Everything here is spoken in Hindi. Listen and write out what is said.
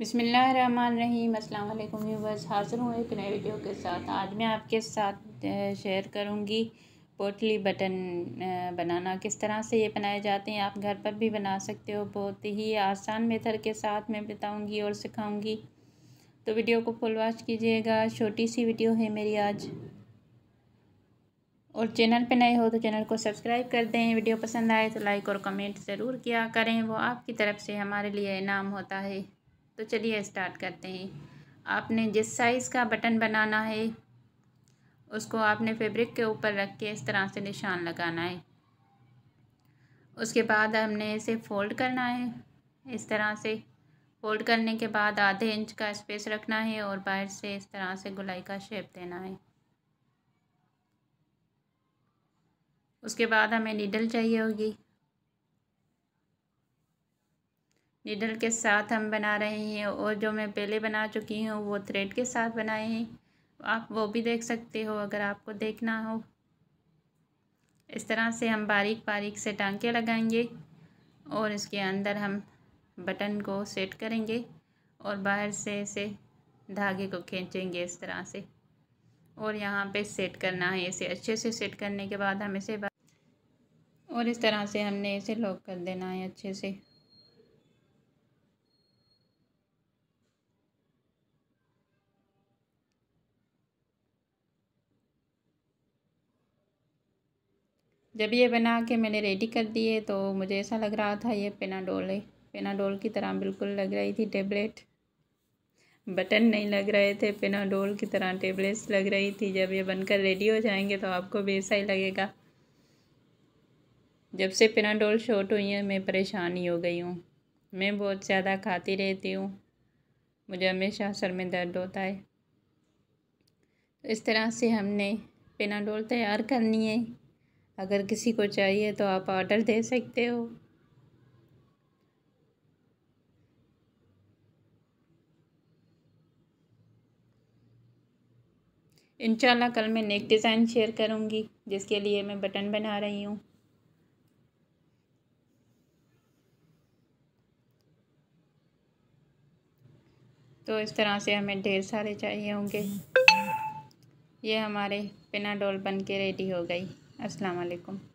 बिसमीम अल्लाम व्यूवर्स हाजिर हूँ एक नए वीडियो के साथ आज मैं आपके साथ शेयर करूँगी पोटली बटन बनाना किस तरह से ये बनाए जाते हैं आप घर पर भी बना सकते हो बहुत ही आसान मेथड के साथ मैं बताऊँगी और सिखाऊँगी तो वीडियो को फुल वॉच कीजिएगा छोटी सी वीडियो है मेरी आज और चैनल पे नए हो तो चैनल को सब्सक्राइब कर दें वीडियो पसंद आए तो लाइक और कमेंट ज़रूर किया करें वो आपकी तरफ से हमारे लिए इनाम होता है तो चलिए स्टार्ट करते हैं आपने जिस साइज़ का बटन बनाना है उसको आपने फैब्रिक के ऊपर रख के इस तरह से निशान लगाना है उसके बाद हमने इसे फोल्ड करना है इस तरह से फोल्ड करने के बाद आधे इंच का स्पेस रखना है और बाहर से इस तरह से गुलाई का शेप देना है उसके बाद हमें नीडल चाहिए होगी नीडल के साथ हम बना रहे हैं और जो मैं पहले बना चुकी हूँ वो थ्रेड के साथ बनाए हैं आप वो भी देख सकते हो अगर आपको देखना हो इस तरह से हम बारीक बारीक से टांके लगाएंगे और इसके अंदर हम बटन को सेट करेंगे और बाहर से इसे धागे को खींचेंगे इस तरह से और यहाँ पे सेट करना है इसे अच्छे से सेट करने के बाद हम इसे और इस तरह से हमने इसे लॉक कर देना है अच्छे से जब ये बना के मैंने रेडी कर दिए तो मुझे ऐसा लग रहा था ये पेनाडोल है पेनाडोल की तरह बिल्कुल लग रही थी टेबलेट बटन नहीं लग रहे थे पेनाडोल की तरह टेबलेट्स लग रही थी जब ये बनकर रेडी हो जाएंगे तो आपको भी ऐसा ही लगेगा जब से पेनाडोल शॉर्ट हुई है मैं परेशान ही हो गई हूँ मैं बहुत ज़्यादा खाती रहती हूँ मुझे हमेशा सर में दर्द होता है तो इस तरह से हमने पेनाडोल तैयार करनी है अगर किसी को चाहिए तो आप ऑर्डर दे सकते हो इंशाल्लाह कल मैं नेक डिज़ाइन शेयर करूँगी जिसके लिए मैं बटन बना रही हूँ तो इस तरह से हमें ढेर सारे चाहिए होंगे ये हमारे पिना डोल बन के रेडी हो गई अस्सलाम